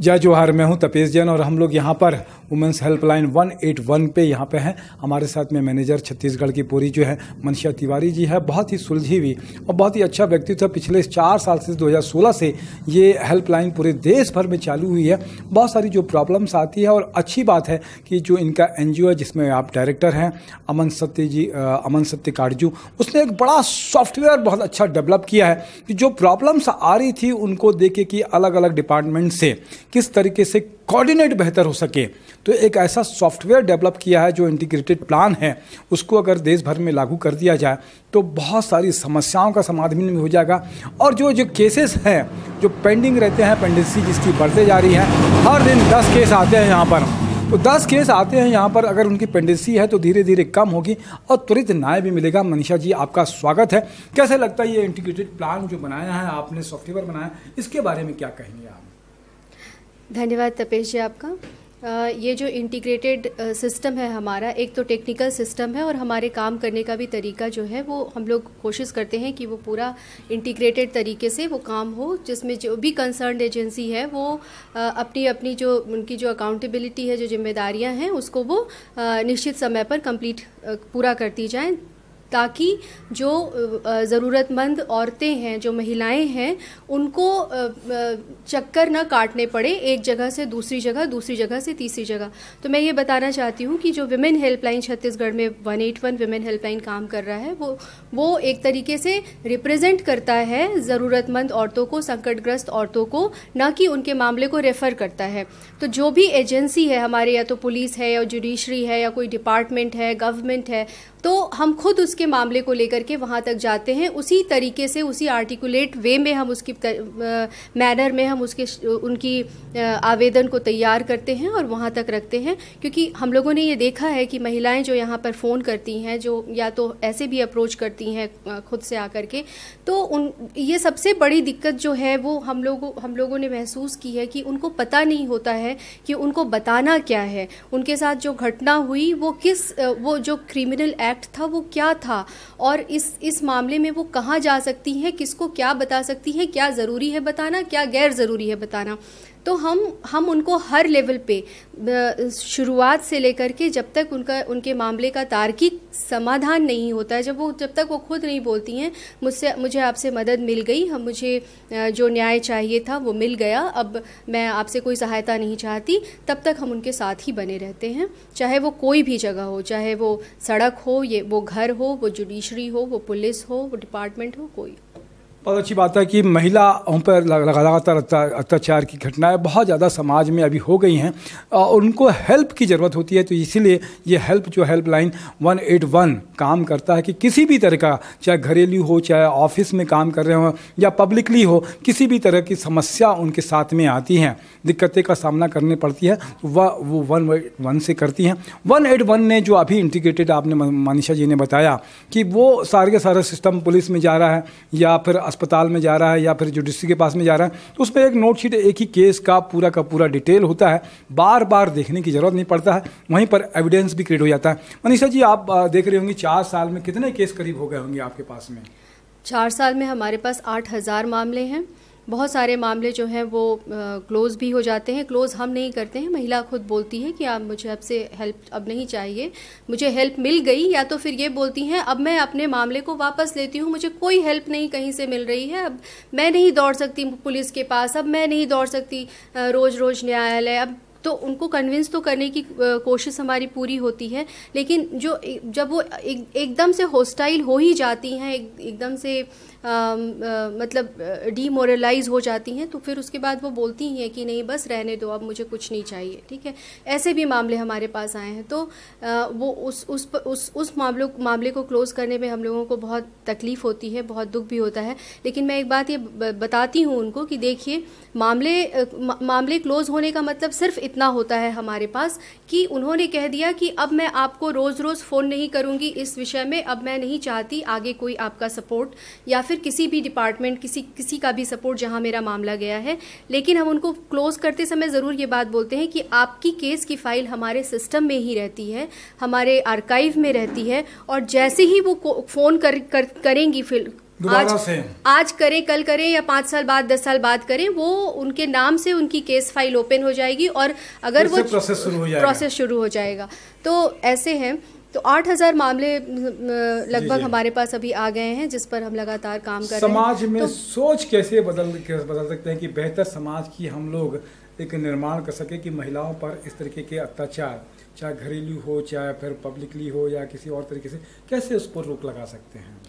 जय जोहार मैं हूं तपेश जैन और हम लोग यहाँ पर women's helpline one eight one पे यहाँ पे हैं हमारे साथ में मैनेजर छत्तीसगढ़ की पूरी जो है मनीषा तिवारी जी है बहुत ही सुलझी हुई और बहुत ही अच्छा व्यक्तित्व पिछले चार साल से 2016 से ये हेल्पलाइन पूरे देश भर में चालू हुई है बहुत सारी जो प्रॉब्लम्स आती है और अच्छी बात है कि जो इनका एन है जिसमें आप डायरेक्टर हैं अमन सत्य जी अमन सत्य काटजू उसने एक बड़ा सॉफ्टवेयर बहुत अच्छा डेवलप किया है कि जो प्रॉब्लम्स आ रही थी उनको देखे कि अलग अलग डिपार्टमेंट से किस तरीके से कोऑर्डिनेट बेहतर हो सके तो एक ऐसा सॉफ्टवेयर डेवलप किया है जो इंटीग्रेटेड प्लान है उसको अगर देश भर में लागू कर दिया जाए तो बहुत सारी समस्याओं का समाधान भी हो जाएगा और जो जो केसेस हैं जो पेंडिंग रहते हैं पेंडेंसी जिसकी बढ़ते जा रही है हर दिन दस केस आते हैं यहाँ पर तो दस केस आते हैं यहाँ पर अगर उनकी पेंडेंसी है तो धीरे धीरे कम होगी और त्वरित न्याय भी मिलेगा मनीषा जी आपका स्वागत है कैसे लगता है ये इंटीग्रेटेड प्लान जो बनाया है आपने सॉफ्टवेयर बनाया इसके बारे में क्या कहेंगे आप धन्यवाद तपेश जी आपका ये जो इंटीग्रेटेड सिस्टम है हमारा एक तो टेक्निकल सिस्टम है और हमारे काम करने का भी तरीका जो है वो हम लोग कोशिश करते हैं कि वो पूरा इंटीग्रेटेड तरीके से वो काम हो जिसमें जो भी कंसर्न एजेंसी है वो अपनी अपनी जो उनकी जो अकाउंटेबिलिटी है जो जिम्मेदारियां हैं उसको वो निश्चित समय पर कंप्लीट पूरा करती जाएँ ताकि जो ज़रूरतमंद औरतें हैं जो महिलाएं हैं उनको चक्कर ना काटने पड़े एक जगह से दूसरी जगह दूसरी जगह से तीसरी जगह तो मैं ये बताना चाहती हूँ कि जो विमेन हेल्पलाइन छत्तीसगढ़ में one eight one women helpline काम कर रहा है वो वो एक तरीके से रिप्रेजेंट करता है ज़रूरतमंद औरतों को संकटग्रस्त औरतों को ना कि उनके मामले को रेफ़र करता है तो जो भी एजेंसी है हमारे या तो पुलिस है या जुडिशरी है या कोई डिपार्टमेंट है गवर्नमेंट है तो हम खुद उसके मामले को लेकर के वहाँ तक जाते हैं उसी तरीके से उसी आर्टिकुलेट वे में हम उसकी मैनर में हम उसके उनकी आवेदन को तैयार करते हैं और वहाँ तक रखते हैं क्योंकि हम लोगों ने ये देखा है कि महिलाएं जो यहाँ पर फ़ोन करती हैं जो या तो ऐसे भी अप्रोच करती हैं खुद से आकर के तो उन ये सबसे बड़ी दिक्कत जो है वो हम लोगों हम लोगों ने महसूस की है कि उनको पता नहीं होता है कि उनको बताना क्या है उनके साथ जो घटना हुई वो किस वो जो क्रिमिनल एक्ट एक्ट था वो क्या था और इस इस मामले में वो कहाँ जा सकती हैं किसको क्या बता सकती हैं क्या ज़रूरी है बताना क्या गैर ज़रूरी है बताना तो हम हम उनको हर लेवल पे शुरुआत से लेकर के जब तक उनका उनके मामले का तार्किक समाधान नहीं होता है जब वो जब तक वो खुद नहीं बोलती हैं मुझसे मुझे आपसे मदद मिल गई हम मुझे जो न्याय चाहिए था वो मिल गया अब मैं आपसे कोई सहायता नहीं चाहती तब तक हम उनके साथ ही बने रहते हैं चाहे वो कोई भी जगह हो चाहे वो सड़क हो ये वो घर हो वो जुडिशरी हो वो पुलिस हो वो डिपार्टमेंट हो कोई बहुत अच्छी बात है कि उन पर लगातार अत्याचार की घटनाएं बहुत ज़्यादा समाज में अभी हो गई हैं और उनको हेल्प की ज़रूरत होती है तो इसीलिए ये हेल्प जो हेल्पलाइन 181 काम करता है कि किसी भी तरह का चाहे घरेलू हो चाहे ऑफिस में काम कर रहे हो या पब्लिकली हो किसी भी तरह की समस्या उनके साथ में आती हैं दिक्कतें का सामना करनी पड़ती है तो वह वो वन वन से करती हैं वन एट वन ने जो अभी इंटीग्रेटेड आपने मनीषा जी ने बताया कि वो सारे के सारा सिस्टम पुलिस में जा रहा है या फिर अस्पताल में जा रहा है या फिर जुडिशरी के पास में जा रहा है तो उसमें एक नोट शीट एक ही केस का पूरा का पूरा डिटेल होता है बार बार देखने की ज़रूरत नहीं पड़ता है वहीं पर एविडेंस भी क्रिएट हो जाता है मनीषा जी आप देख रहे होंगे चार साल में कितने केस करीब हो गए होंगे आपके पास में चार साल में हमारे पास आठ हज़ार मामले हैं बहुत सारे मामले जो हैं वो क्लोज़ भी हो जाते हैं क्लोज़ हम नहीं करते हैं महिला खुद बोलती है कि आप मुझे अब से हेल्प अब नहीं चाहिए मुझे हेल्प मिल गई या तो फिर ये बोलती हैं अब मैं अपने मामले को वापस लेती हूँ मुझे कोई हेल्प नहीं कहीं से मिल रही है अब मैं नहीं दौड़ सकती पुलिस के पास अब मैं नहीं दौड़ सकती रोज़ रोज़ न्यायालय अब तो उनको कन्विंस तो करने की कोशिश हमारी पूरी होती है लेकिन जो जब वो एक, एकदम से होस्टाइल हो ही जाती हैं एक, एकदम से आ, आ, मतलब डीमोरलाइज हो जाती हैं तो फिर उसके बाद वो बोलती ही हैं कि नहीं बस रहने दो अब मुझे कुछ नहीं चाहिए ठीक है ऐसे भी मामले हमारे पास आए हैं तो आ, वो उस उस उस उस मामलों मामले को क्लोज़ करने में हम लोगों को बहुत तकलीफ़ होती है बहुत दुख भी होता है लेकिन मैं एक बात ये बताती हूँ उनको कि देखिए मामले मामले क्लोज़ होने का मतलब सिर्फ इतना होता है हमारे पास कि उन्होंने कह दिया कि अब मैं आपको रोज़ रोज़ फ़ोन नहीं करूँगी इस विषय में अब मैं नहीं चाहती आगे कोई आपका सपोर्ट या फिर किसी भी डिपार्टमेंट किसी किसी का भी सपोर्ट जहाँ मेरा मामला गया है लेकिन हम उनको क्लोज़ करते समय ज़रूर ये बात बोलते हैं कि आपकी केस की फ़ाइल हमारे सिस्टम में ही रहती है हमारे आर्काइव में रहती है और जैसे ही वो फ़ोन कर, कर करेंगी फिर आज से आज करें कल करें या पांच साल बाद दस साल बाद करें वो उनके नाम से उनकी केस फाइल ओपन हो जाएगी और अगर वो प्रोसेस शुरू हो जाएगा प्रोसेस शुरू हो जाएगा तो ऐसे हैं तो 8000 मामले लगभग हमारे पास अभी आ गए हैं जिस पर हम लगातार काम कर समाज रहे हैं। में तो, सोच कैसे बदल बदल सकते हैं कि बेहतर समाज की हम लोग एक निर्माण कर सके कि महिलाओं पर इस तरीके के अत्याचार चाहे घरेलू हो चाहे फिर पब्लिकली हो या किसी और तरीके से कैसे उस पर रोक लगा सकते हैं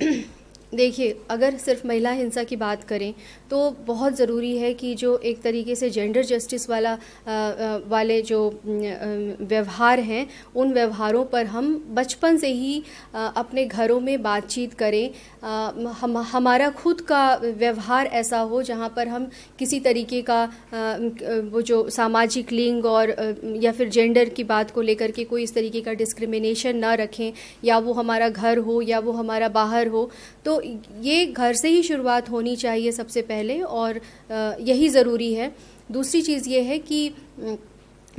देखिए अगर सिर्फ महिला हिंसा की बात करें तो बहुत ज़रूरी है कि जो एक तरीके से जेंडर जस्टिस वाला आ, आ, वाले जो व्यवहार हैं उन व्यवहारों पर हम बचपन से ही आ, अपने घरों में बातचीत करें हम हमारा खुद का व्यवहार ऐसा हो जहाँ पर हम किसी तरीके का वो जो सामाजिक लिंग और या फिर जेंडर की बात को लेकर के कोई इस तरीके का डिस्क्रिमिनेशन ना रखें या वो हमारा घर हो या वो हमारा बाहर हो तो ये घर से ही शुरुआत होनी चाहिए सबसे पहले और यही ज़रूरी है दूसरी चीज़ ये है कि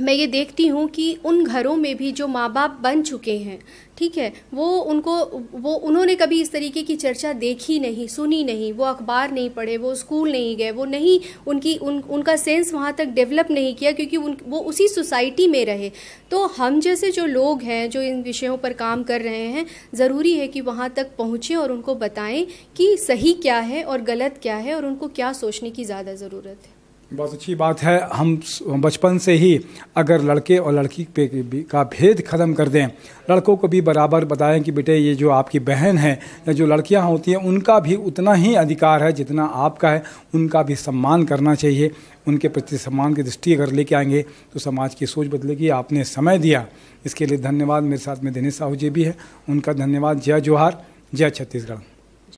मैं ये देखती हूँ कि उन घरों में भी जो माँ बाप बन चुके हैं ठीक है वो उनको वो उन्होंने कभी इस तरीके की चर्चा देखी नहीं सुनी नहीं वो अखबार नहीं पढ़े वो स्कूल नहीं गए वो नहीं उनकी उन उनका सेंस वहाँ तक डेवलप नहीं किया क्योंकि उन वो उसी सोसाइटी में रहे तो हम जैसे जो लोग हैं जो इन विषयों पर काम कर रहे हैं ज़रूरी है कि वहाँ तक पहुँचें और उनको बताएं कि सही क्या है और गलत क्या है और उनको क्या सोचने की ज़्यादा ज़रूरत है बहुत अच्छी बात है हम बचपन से ही अगर लड़के और लड़की पे का भेद ख़त्म कर दें लड़कों को भी बराबर बताएं कि बेटे ये जो आपकी बहन है या जो लड़कियां होती हैं उनका भी उतना ही अधिकार है जितना आपका है उनका भी सम्मान करना चाहिए उनके प्रति सम्मान की दृष्टि अगर लेके आएंगे तो समाज की सोच बदलेगी आपने समय दिया इसके लिए धन्यवाद मेरे साथ में दिनेश साहू जी भी है उनका धन्यवाद जय जोहार जय छत्तीसगढ़